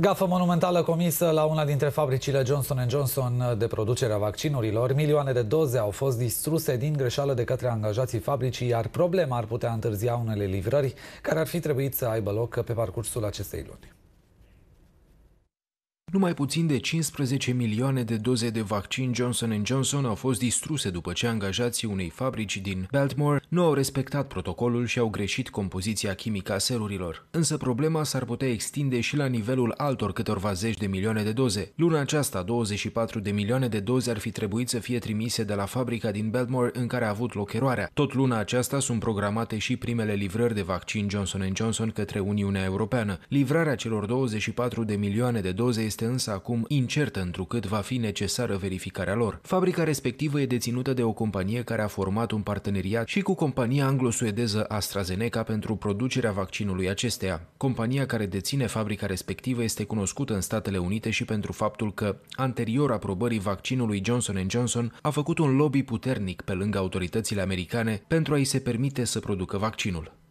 Gafă monumentală comisă la una dintre fabricile Johnson Johnson de producere a vaccinurilor. Milioane de doze au fost distruse din greșeală de către angajații fabricii, iar problema ar putea întârzia unele livrări care ar fi trebuit să aibă loc pe parcursul acestei luni. Numai puțin de 15 milioane de doze de vaccin Johnson Johnson au fost distruse după ce angajații unei fabrici din Baltimore nu au respectat protocolul și au greșit compoziția chimică a serurilor. Însă problema s-ar putea extinde și la nivelul altor câtorva zeci de milioane de doze. Luna aceasta, 24 de milioane de doze ar fi trebuit să fie trimise de la fabrica din Baltimore în care a avut loc eroarea. Tot luna aceasta sunt programate și primele livrări de vaccin Johnson Johnson către Uniunea Europeană. Livrarea celor 24 de milioane de doze este este însă acum incertă întrucât va fi necesară verificarea lor. Fabrica respectivă e deținută de o companie care a format un parteneriat și cu compania anglo-suedeză AstraZeneca pentru producerea vaccinului acesteia. Compania care deține fabrica respectivă este cunoscută în Statele Unite și pentru faptul că, anterior aprobării vaccinului Johnson Johnson, a făcut un lobby puternic pe lângă autoritățile americane pentru a-i se permite să producă vaccinul.